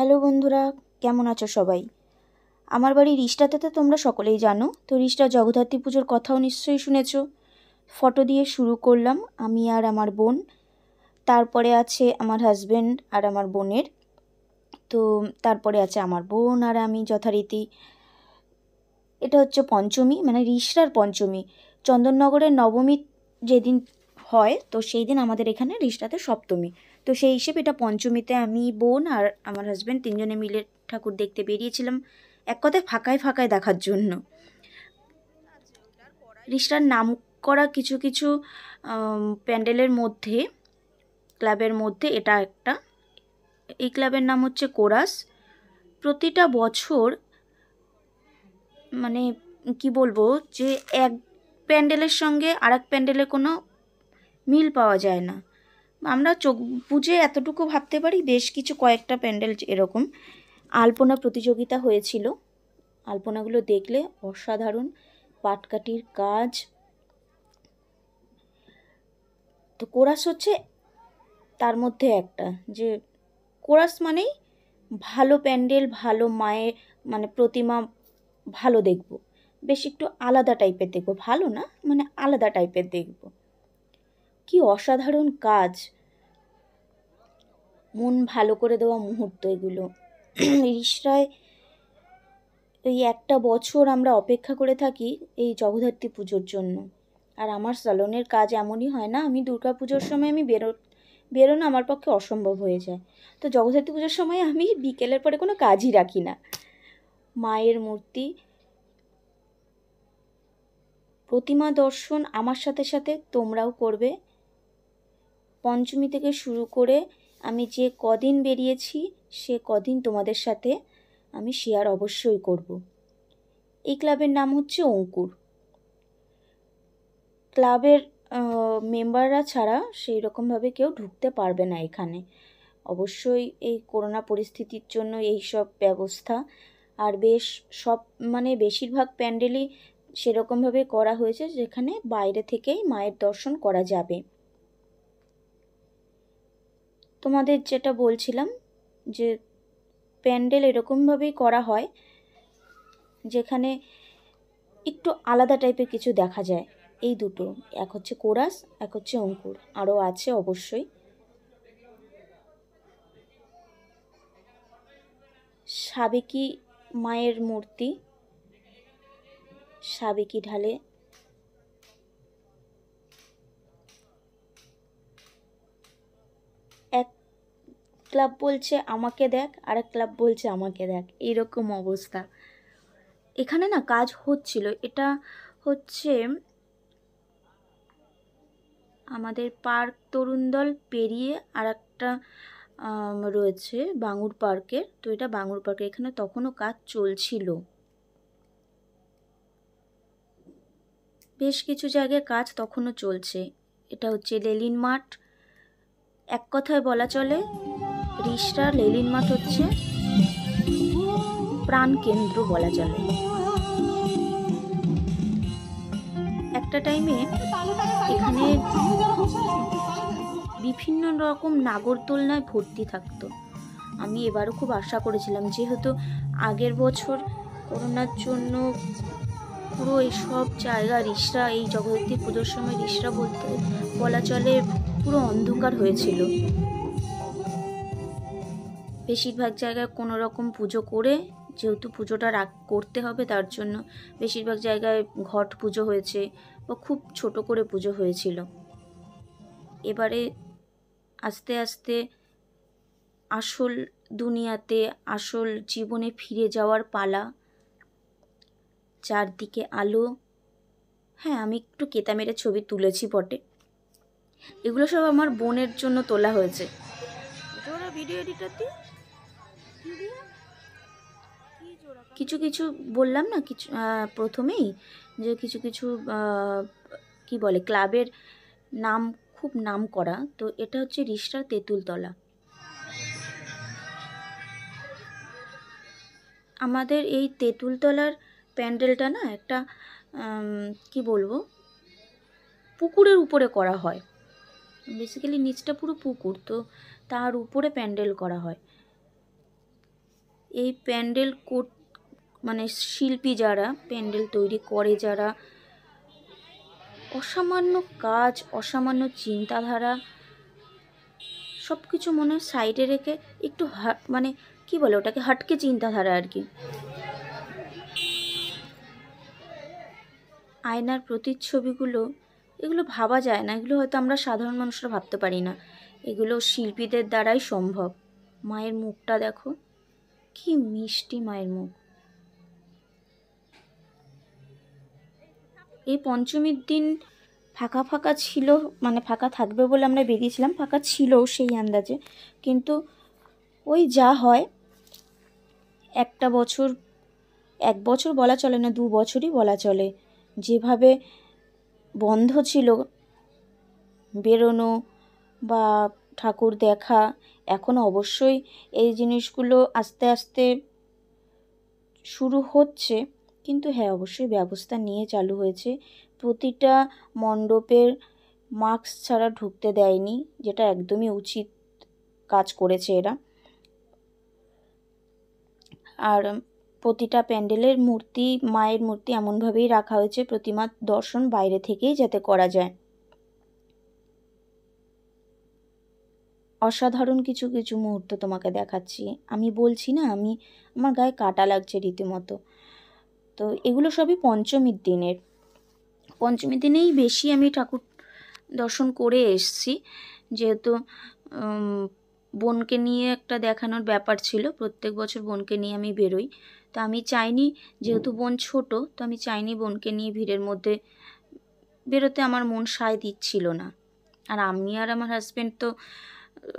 hello বন্ধুরা কেমন আছো সবাই আমার বাড়ি রিষ্টাতে তো তোমরা সকলেই জানো তো রিষ্টা জগদ্ধাত্রী পুজোর কথাও নিশ্চয়ই শুনেছ ফটো দিয়ে শুরু করলাম আমি আর আমার বোন তারপরে আছে আমার হাজব্যান্ড আর আমার বোনের তো তারপরে আছে আমার বোন আর আমি যথারীতি এটা হচ্ছে পঞ্চমী মানে রিষ্টার পঞ্চমী চন্দননগরের নবমী যেদিন হয় তো সেই দিন আমাদের এখানে রিষ্টাতে সপ্তমী তো সেই হিসেবে এটা পঞ্চমীতে আমি বোন আর আমার হাজব্যান্ড তিনজনে মিলে ঠাকুর দেখতে বেরিয়েছিলাম এক কথায় ফাঁকায় ফাঁকায় দেখার জন্য রিস্টার নাম করা কিছু কিছু প্যান্ডেলের মধ্যে ক্লাবের মধ্যে এটা একটা এই ক্লাবের নাম হচ্ছে কোরাস প্রতিটা বছর মানে কি বলবো যে এক প্যান্ডেলের সঙ্গে আর এক প্যান্ডেলের কোনো মিল পাওয়া যায় না আমরা চোখ বুঝে এতটুকু ভাবতে পারি বেশ কিছু কয়েকটা প্যান্ডেল এরকম আলপনা প্রতিযোগিতা হয়েছিল আলপনাগুলো দেখলে অসাধারণ পাটকাটির কাজ তো কোরাস হচ্ছে তার মধ্যে একটা যে কোরাস মানেই ভালো প্যান্ডেল ভালো মায়ের মানে প্রতিমা ভালো দেখব বেশ একটু আলাদা টাইপের দেখব ভালো না মানে আলাদা টাইপের দেখব কি অসাধারণ কাজ মন ভালো করে দেওয়া মুহূর্ত এগুলো ঈশ্বরায় এই একটা বছর আমরা অপেক্ষা করে থাকি এই জগদ্ধাত্রী পুজোর জন্য আর আমার সালনের কাজ এমনই হয় না আমি দুর্গা পুজোর সময় আমি বেরো বেরোনো আমার পক্ষে অসম্ভব হয়ে যায় তো জগদ্ধাত্রী পুজোর সময় আমি বিকেলের পরে কোনো কাজই রাখি না মায়ের মূর্তি প্রতিমা দর্শন আমার সাথে সাথে তোমরাও করবে পঞ্চমী থেকে শুরু করে আমি যে কদিন বেরিয়েছি সে কদিন তোমাদের সাথে আমি শেয়ার অবশ্যই করব এই ক্লাবের নাম হচ্ছে অঙ্কুর ক্লাবের মেম্বাররা ছাড়া সেই রকমভাবে কেউ ঢুকতে পারবে না এখানে অবশ্যই এই করোনা পরিস্থিতির জন্য এই সব ব্যবস্থা আর বেশ সব মানে বেশিরভাগ প্যান্ডেলই সেরকমভাবে করা হয়েছে যেখানে বাইরে থেকেই মায়ের দর্শন করা যাবে তোমাদের যেটা বলছিলাম যে প্যান্ডেল এরকমভাবেই করা হয় যেখানে একটু আলাদা টাইপের কিছু দেখা যায় এই দুটো এক হচ্ছে কোরাস এক হচ্ছে অঙ্কুর আরও আছে অবশ্যই সাবেকি মায়ের মূর্তি সাবেকি ঢালে ক্লাব বলছে আমাকে দেখ আর এক ক্লাব বলছে আমাকে দেখ এইরকম অবস্থা এখানে না কাজ হচ্ছিল এটা হচ্ছে আমাদের পার্ক তরুণ দল পেরিয়ে আর একটা রয়েছে বাঙুর পার্কের তো এটা বাঙুর পার্কে এখানে তখনও কাজ চলছিল বেশ কিছু জায়গায় কাজ তখনও চলছে এটা হচ্ছে লেলিন মাঠ এক কথায় বলা চলে রিসরা লেলিন মাঠ হচ্ছে প্রাণকেন্দ্র বলা চলে একটা টাইমে এখানে বিভিন্ন রকম নাগরদোলনায় ভর্তি থাকতো আমি এবারও খুব আশা করেছিলাম যেহেতু আগের বছর করোনার জন্য পুরো এইসব জায়গা রিসরা এই জগদ্ধী পুজোর সময় রিসরা বলতে বলা চলে পুরো অন্ধকার হয়েছিল বেশিরভাগ জায়গায় কোনো রকম পুজো করে যেহেতু পুজোটা রাখ করতে হবে তার জন্য বেশিরভাগ জায়গায় ঘট পুজো হয়েছে বা খুব ছোট করে পুজো হয়েছিল এবারে আস্তে আস্তে আসল দুনিয়াতে আসল জীবনে ফিরে যাওয়ার পালা চারদিকে আলো হ্যাঁ আমি একটু কেতামেরে ছবি তুলেছি বটে এগুলো সব আমার বোনের জন্য তোলা হয়েছে ভিডিও এডিটার দিয়ে কিছু কিছু বললাম না কিছু প্রথমেই যে কিছু কিছু কি বলে ক্লাবের নাম খুব নাম করা তো এটা হচ্ছে রিস্টার তেঁতুলতলা আমাদের এই তেঁতুলতলার প্যান্ডেলটা না একটা কি বলবো পুকুরের উপরে করা হয় বেসিক্যালি নিচটা পুরো পুকুর তো তার উপরে প্যান্ডেল করা হয় এই প্যান্ডেল কোট মানে শিল্পী যারা প্যান্ডেল তৈরি করে যারা অসামান্য কাজ অসামান্য চিন্তাধারা সব কিছু মনে সাইডে রেখে একটু হাট মানে কি বলে ওটাকে হাটকে চিন্তাধারা আর কি আয়নার প্রতিচ্ছবিগুলো এগুলো ভাবা যায় না এগুলো হয়তো আমরা সাধারণ মানুষরা ভাবতে পারি না এগুলো শিল্পীদের দ্বারাই সম্ভব মায়ের মুখটা দেখো কি মিষ্টি মায়ের মুখ এই পঞ্চমীর দিন ফাঁকা ফাঁকা ছিল মানে ফাঁকা থাকবে বলে আমরা বেরিয়েছিলাম ফাঁকা ছিল সেই আন্দাজে কিন্তু ওই যা হয় একটা বছর এক বছর বলা চলে না দু বছরই বলা চলে যেভাবে বন্ধ ছিল বেরোনো বা ঠাকুর দেখা এখন অবশ্যই এই জিনিসগুলো আস্তে আস্তে শুরু হচ্ছে কিন্তু হ্যাঁ অবশ্যই ব্যবস্থা নিয়ে চালু হয়েছে প্রতিটা মণ্ডপের মাস্ক ছাড়া ঢুকতে দেয়নি যেটা একদমই উচিত কাজ করেছে এরা আর প্রতিটা প্যান্ডেলের মূর্তি মায়ের মূর্তি এমনভাবেই রাখা হয়েছে প্রতিমা দর্শন বাইরে থেকেই যাতে করা যায় অসাধারণ কিছু কিছু মুহূর্ত তোমাকে দেখাচ্ছি আমি বলছি না আমি আমার গায়ে কাটা লাগছে রীতিমতো তো এগুলো সবই পঞ্চমীর দিনের পঞ্চমীর দিনেই বেশি আমি ঠাকুর দর্শন করে এসছি যেহেতু বোনকে নিয়ে একটা দেখানোর ব্যাপার ছিল প্রত্যেক বছর বোনকে নিয়ে আমি বেরোই তো আমি চাইনি যেহেতু বোন ছোট তো আমি চাইনি বোনকে নিয়ে ভিড়ের মধ্যে বেরোতে আমার মন সায় দিচ্ছিল না আর আমি আর আমার হাজব্যান্ড তো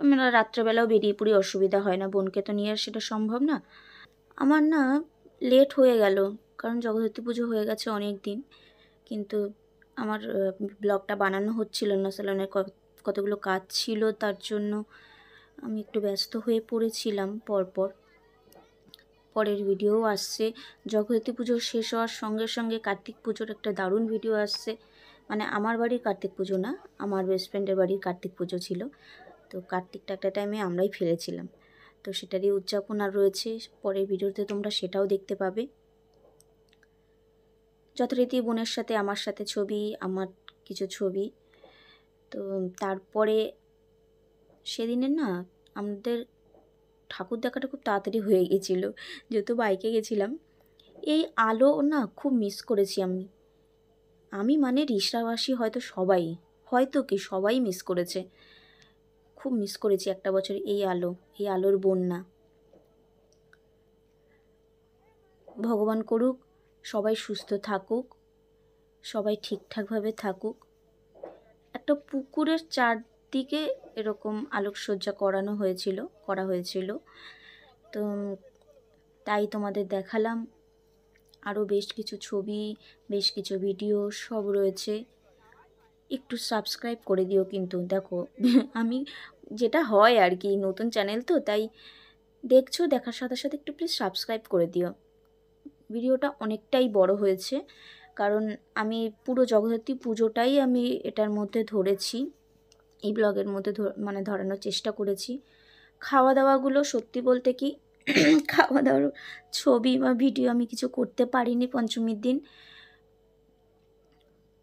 আমরা মানে রাত্রেবেলাও বেরিয়ে পড়ি অসুবিধা হয় না বোনকে তো নিয়ে আর সেটা সম্ভব না আমার না লেট হয়ে গেল কারণ জগদ্ধাত্রী পুজো হয়ে গেছে অনেক দিন কিন্তু আমার ব্লগটা বানানো হচ্ছিল না স্যালনের কতগুলো কাজ ছিল তার জন্য আমি একটু ব্যস্ত হয়ে পড়েছিলাম পরপর পরের ভিডিও আসছে জগদ্ধাত্রী পুজো শেষ হওয়ার সঙ্গে সঙ্গে কার্তিক পুজোর একটা দারুণ ভিডিও আসছে মানে আমার বাড়ির কার্তিক পুজো না আমার বেস্ট ফ্রেন্ডের বাড়ির কার্তিক পুজো ছিল তো কার্তিকটা একটা টাইমে আমরাই ফেলেছিলাম তো সেটারই উদযাপন আর রয়েছে পরের ভিডিওতে তোমরা সেটাও দেখতে পাবে যথারীতি বোনের সাথে আমার সাথে ছবি আমার কিছু ছবি তো তারপরে সেদিনের না আমাদের ঠাকুর দেখাটা খুব তাড়াতাড়ি হয়ে গেছিলো যেহেতু বাইকে গেছিলাম এই আলো না খুব মিস করেছি আমি আমি মানে রিসাবাসী হয়তো সবাই হয়তো কি সবাই মিস করেছে খুব মিস করেছি একটা বছর এই আলো এই আলোর বন্যা ভগবান করুক সবাই সুস্থ থাকুক সবাই ঠিকঠাকভাবে থাকুক একটা পুকুরের চারদিকে এরকম আলোকসজ্জা করানো হয়েছিল করা হয়েছিল তো তাই তোমাদের দেখালাম আরও বেশ কিছু ছবি বেশ কিছু ভিডিও সব রয়েছে একটু সাবস্ক্রাইব করে দিও কিন্তু দেখো আমি যেটা হয় আর কি নতুন চ্যানেল তো তাই দেখছো দেখার সাথে সাথে একটু প্লিজ সাবস্ক্রাইব করে দিও ভিডিওটা অনেকটাই বড় হয়েছে কারণ আমি পুরো জগদ্ধাত্রী পুজোটাই আমি এটার মধ্যে ধরেছি এই ব্লগের মধ্যে মানে ধরানোর চেষ্টা করেছি খাওয়া দাওয়াগুলো সত্যি বলতে কি খাওয়া দাওয়ার ছবি বা ভিডিও আমি কিছু করতে পারিনি পঞ্চমীর দিন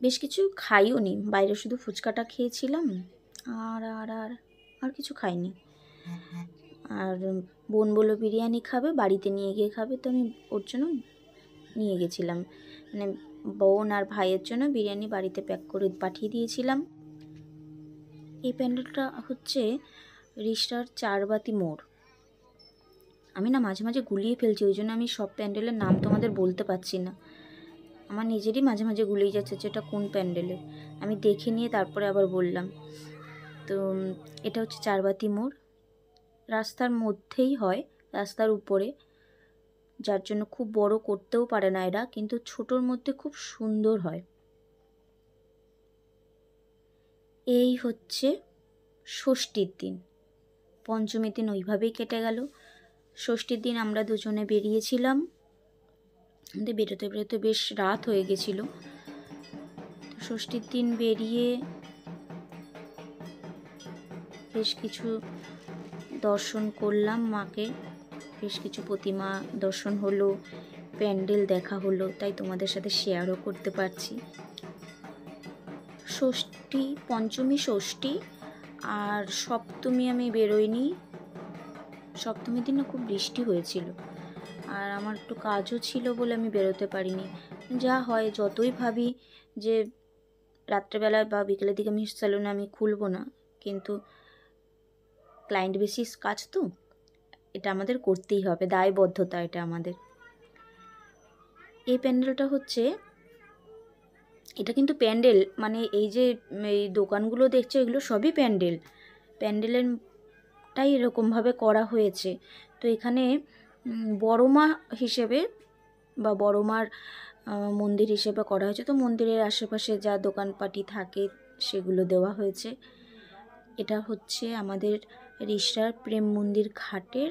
বেশ কিছু খাইও নি বাইরে শুধু ফুচকাটা খেয়েছিলাম আর আর আর আর কিছু খাইনি আর বোন বলো বিরিয়ানি খাবে বাড়িতে নিয়ে গিয়ে খাবে তো আমি ওর জন্য নিয়ে গেছিলাম মানে বোন আর ভাইয়ের জন্য বিরিয়ানি বাড়িতে প্যাক করে পাঠিয়ে দিয়েছিলাম এই প্যান্ডেলটা হচ্ছে রিস্টার চারবাতি মোড় আমি না মাঝে মাঝে গুলিয়ে ফেলছি ওই জন্য আমি সব প্যান্ডেলের নাম তোমাদের বলতে পারছি না আমার নিজেরই মাঝে মাঝে গুলিয়ে যাচ্ছে যে এটা কোন প্যান্ডেলে আমি দেখে নিয়ে তারপরে আবার বললাম তো এটা হচ্ছে চারবাতি মোড় রাস্তার মধ্যেই হয় রাস্তার উপরে যার জন্য খুব বড় করতেও পারে না এরা কিন্তু ছোটোর মধ্যে খুব সুন্দর হয় এই হচ্ছে ষষ্ঠীর দিন পঞ্চমীর দিন ওইভাবেই কেটে গেল ষষ্ঠীর দিন আমরা দুজনে বেরিয়েছিলাম আমাদের বেরোতে বেরোতে বেশ রাত হয়ে গেছিল ষষ্ঠীর দিন বেরিয়ে বেশ কিছু দর্শন করলাম মাকে বেশ কিছু প্রতিমা দর্শন হলো প্যান্ডেল দেখা হলো তাই তোমাদের সাথে শেয়ারও করতে পারছি ষষ্ঠী পঞ্চমী ষষ্ঠী আর সপ্তমী আমি বেরোইনি সপ্তমীর দিন খুব বৃষ্টি হয়েছিল আর আমার একটু কাজও ছিল বলে আমি বেরোতে পারিনি যা হয় যতই ভাবি যে রাত্রেবেলায় বা বিকেলের দিকে আমি স্যালুনে আমি খুলবো না কিন্তু ক্লায়েন্ট বেসিস কাজ তো এটা আমাদের করতেই হবে দায়বদ্ধতা এটা আমাদের এই প্যান্ডেলটা হচ্ছে এটা কিন্তু প্যান্ডেল মানে এই যে এই দোকানগুলো দেখছো এগুলো সবই প্যান্ডেল প্যান্ডেলেরটাই এরকমভাবে করা হয়েছে তো এখানে বড়মা হিসেবে বা বড়মার মন্দির হিসেবে করা হয়েছে তো মন্দিরের আশেপাশে যা দোকানপাটি থাকে সেগুলো দেওয়া হয়েছে এটা হচ্ছে আমাদের রিষড়ার প্রেম মন্দির ঘাটের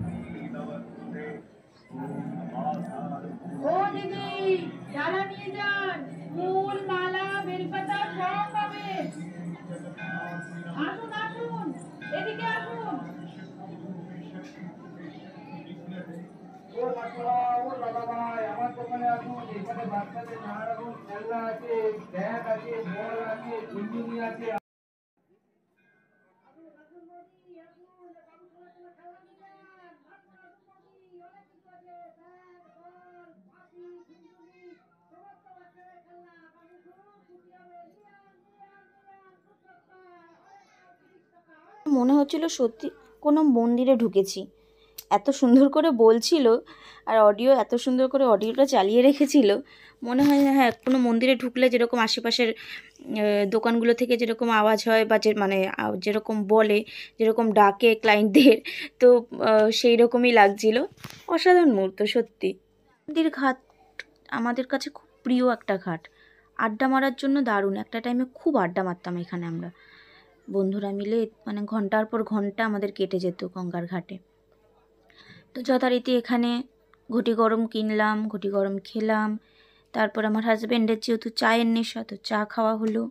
ও দিদি যারা নিয়ে যান ফুল মালা বেলপাতা সব পাবে আসুন আসুন এদিকে আসুন আমার দোকানে আসুন এখানে বাচ্চাদের নানা রকম খেলনা আছে ব্যাগ আছে বল আছে ঝুঁকুনি আছে মনে হচ্ছিল সত্যি কোনো মন্দিরে ঢুকেছি এত সুন্দর করে বলছিল আর অডিও এত সুন্দর করে অডিওটা চালিয়ে রেখেছিল মনে হয় হ্যাঁ, হ্যাঁ কোনো মন্দিরে ঢুকলে যেরকম আশেপাশের দোকানগুলো থেকে যেরকম আওয়াজ হয় বা যে মানে যেরকম বলে যেরকম ডাকে ক্লায়েন্টদের তো সেই রকমই লাগছিল অসাধারণ মুহূর্ত সত্যি মন্দির ঘাট আমাদের কাছে খুব প্রিয় একটা ঘাট আড্ডা মারার জন্য দারুণ একটা টাইমে খুব আড্ডা মারতাম এখানে আমরা বন্ধুরা মিলে মানে ঘন্টার পর ঘন্টা আমাদের কেটে যেত গঙ্গার ঘাটে তো যথারীতি এখানে ঘটি গরম কিনলাম ঘটি গরম খেলাম তারপর আমার হাজব্যান্ডের যেহেতু চায়ের নেশা তো চা খাওয়া হলো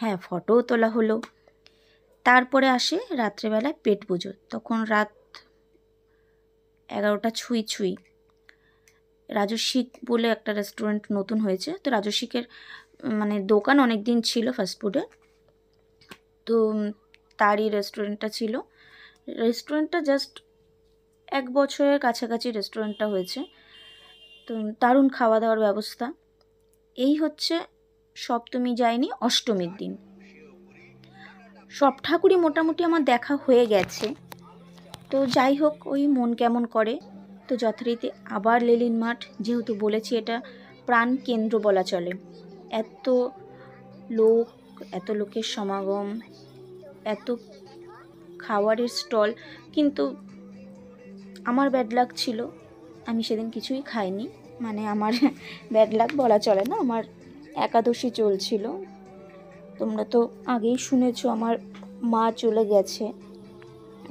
হ্যাঁ ফটোও তোলা হলো তারপরে আসে রাত্রেবেলায় পেট পুজো তখন রাত এগারোটা ছুঁই ছুঁই রাজস্বিক বলে একটা রেস্টুরেন্ট নতুন হয়েছে তো রাজস্বিকের মানে দোকান অনেক দিন ছিল ফাস্টফুডের তো তারই রেস্টুরেন্টটা ছিল রেস্টুরেন্টটা জাস্ট এক বছরের কাছাকাছি রেস্টুরেন্টটা হয়েছে তো দারুণ খাওয়া দাওয়ার ব্যবস্থা এই হচ্ছে সপ্তমী যায়নি অষ্টমীর দিন সব ঠাকুরই মোটামুটি আমার দেখা হয়ে গেছে তো যাই হোক ওই মন কেমন করে তো যথারীতি আবার লেলিন মাঠ যেহেতু বলেছি এটা প্রাণ কেন্দ্র বলা চলে এত লোক এত লোকের সমাগম এত খাওয়ারের স্টল কিন্তু আমার ব্যাড লাক ছিল আমি সেদিন কিছুই খাইনি মানে আমার ব্যাড লাক বলা চলে না আমার একাদশী চলছিল তোমরা তো আগেই শুনেছ আমার মা চলে গেছে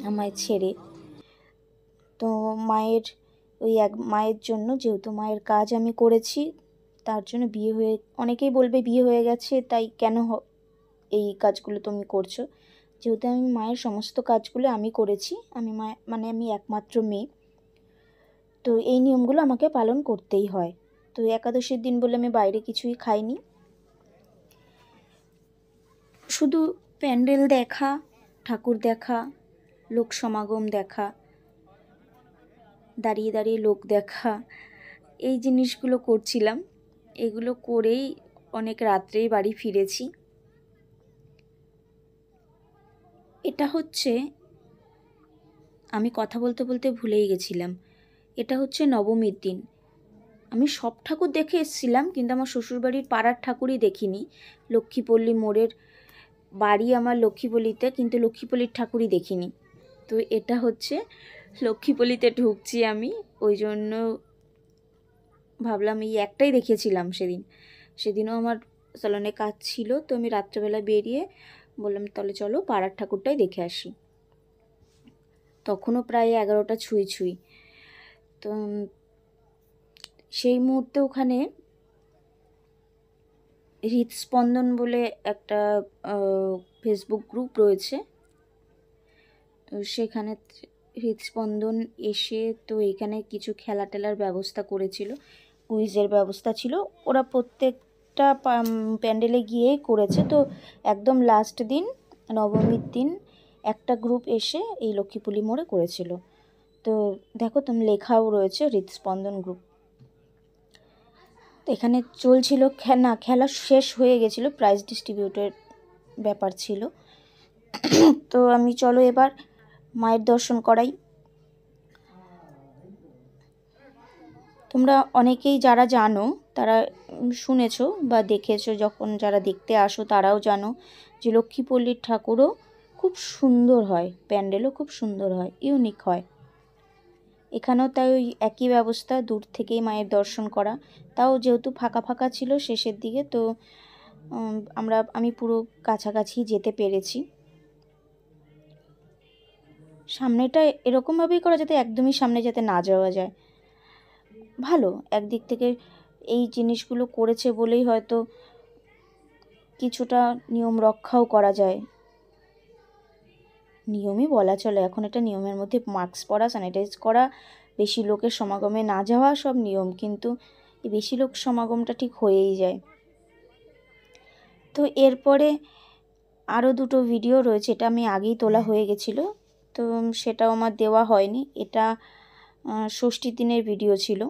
আমায় ছেড়ে তো মায়ের ওই এক মায়ের জন্য যেহেতু মায়ের কাজ আমি করেছি তার জন্য বিয়ে হয়ে অনেকেই বলবে বিয়ে হয়ে গেছে তাই কেন এই কাজগুলো তুমি করছো যেহেতু আমি মায়ের সমস্ত কাজগুলো আমি করেছি আমি মা মানে আমি একমাত্র মেয়ে তো এই নিয়মগুলো আমাকে পালন করতেই হয় তো একাদশীর দিন বলে আমি বাইরে কিছুই খাইনি শুধু প্যান্ডেল দেখা ঠাকুর দেখা লোক সমাগম দেখা দাঁড়িয়ে দাঁড়িয়ে লোক দেখা এই জিনিসগুলো করছিলাম এগুলো করেই অনেক রাত্রেই বাড়ি ফিরেছি এটা হচ্ছে আমি কথা বলতে বলতে ভুলেই গেছিলাম এটা হচ্ছে নবমীর দিন আমি সব ঠাকুর দেখে এসেছিলাম কিন্তু আমার শ্বশুরবাড়ির পাড়ার ঠাকুরই দেখিনি লক্ষ্মীপল্লী মোড়ের বাড়ি আমার লক্ষ্মীপল্লীতে কিন্তু লক্ষ্মীপল্লীর ঠাকুরই দেখিনি তো এটা হচ্ছে লক্ষ্মীপল্লীতে ঢুকছি আমি ওই জন্য ভাবলাম এই একটাই দেখেছিলাম সেদিন সেদিনও আমার সালনে কাজ ছিল তো আমি রাত্রেবেলা বেরিয়ে বললাম তাহলে চলো পাড়ার ঠাকুরটাই দেখে আসি তখনও প্রায় এগারোটা ছুঁই ছুঁই তো সেই মুহূর্তে ওখানে হৃদস্পন্দন বলে একটা ফেসবুক গ্রুপ রয়েছে তো সেখানে হৃদস্পন্দন এসে তো এখানে কিছু খেলা টেলার ব্যবস্থা করেছিল কুইজের ব্যবস্থা ছিল ওরা প্রত্যেক একটা প্যান্ডেলে গিয়ে করেছে তো একদম লাস্ট দিন নবমীর দিন একটা গ্রুপ এসে এই লক্ষ্মীপুলি মোড়ে করেছিল তো দেখো তুমি লেখাও রয়েছে হৃদস্পন্দন গ্রুপ তো এখানে চলছিল না খেলা শেষ হয়ে গেছিলো প্রাইজ ডিস্ট্রিবিউটের ব্যাপার ছিল তো আমি চলো এবার মায়ের দর্শন করাই তোমরা অনেকেই যারা জানো তারা শুনেছ বা দেখেছো যখন যারা দেখতে আসো তারাও জানো যে লক্ষ্মীপল্লীর ঠাকুরও খুব সুন্দর হয় প্যান্ডেলও খুব সুন্দর হয় ইউনিক হয় এখানেও তাই ওই একই ব্যবস্থা দূর থেকেই মায়ের দর্শন করা তাও যেহেতু ফাঁকা ফাঁকা ছিল শেষের দিকে তো আমরা আমি পুরো কাছাকাছি যেতে পেরেছি সামনেটা এরকমভাবেই করা যাতে একদমই সামনে যাতে না যাওয়া যায় ভালো একদিক থেকে এই জিনিসগুলো করেছে বলেই হয়তো কিছুটা নিয়ম রক্ষাও করা যায় নিয়মই বলা চলে এখন এটা নিয়মের মধ্যে মাস্ক পরা স্যানিটাইজ করা বেশি লোকের সমাগমে না যাওয়া সব নিয়ম কিন্তু এই বেশি লোক সমাগমটা ঠিক হয়েই যায় তো এরপরে আরও দুটো ভিডিও রয়েছে এটা আমি আগেই তোলা হয়ে গেছিলো তো সেটাও আমার দেওয়া হয়নি এটা ষষ্ঠী দিনের ভিডিও ছিল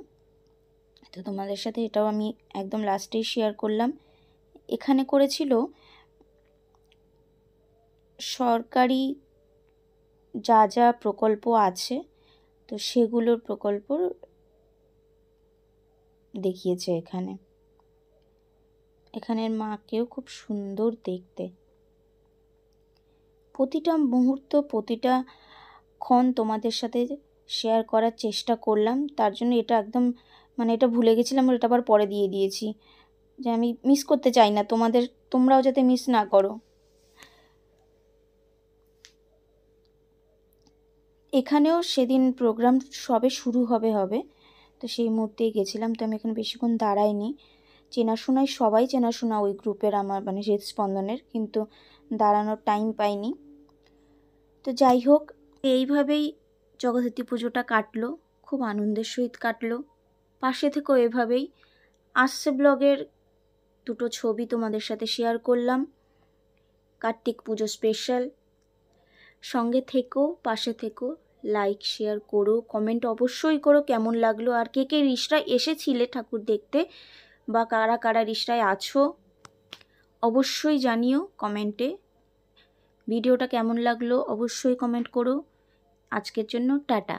তো তোমাদের সাথে এটাও আমি একদম লাস্টেই শেয়ার করলাম এখানে করেছিল সরকারি যা যা প্রকল্প আছে তো সেগুলোর প্রকল্প দেখিয়েছে এখানে এখানের মাকেও খুব সুন্দর দেখতে প্রতিটা মুহূর্ত প্রতিটা ক্ষণ তোমাদের সাথে শেয়ার করার চেষ্টা করলাম তার জন্য এটা একদম মানে এটা ভুলে গেছিলাম এটা আবার পরে দিয়ে দিয়েছি যে আমি মিস করতে চাই না তোমাদের তোমরাও যাতে মিস না করো এখানেও সেদিন প্রোগ্রাম সবে শুরু হবে হবে তো সেই মুহূর্তেই গেছিলাম তো আমি এখানে বেশিক্ষণ দাঁড়াইনি চেনাশোনায় সবাই চেনাশোনা ওই গ্রুপের আমার মানে হৃদস্পন্দনের কিন্তু দাঁড়ানোর টাইম পাইনি তো যাই হোক এইভাবেই জগদ্ধাত্রী পুজোটা কাটলো খুব আনন্দের সহিত কাটলো পাশে থেকেও এভাবেই আসছে ব্লগের দুটো ছবি তোমাদের সাথে শেয়ার করলাম কার্তিক পুজো স্পেশাল সঙ্গে থেকো পাশে থেকো লাইক শেয়ার করো কমেন্ট অবশ্যই করো কেমন লাগলো আর কে কে রিসরা এসেছিলে ঠাকুর দেখতে বা কারা কারা রিসরায় আছো অবশ্যই জানিও কমেন্টে ভিডিওটা কেমন লাগলো অবশ্যই কমেন্ট করো আজকের জন্য টাটা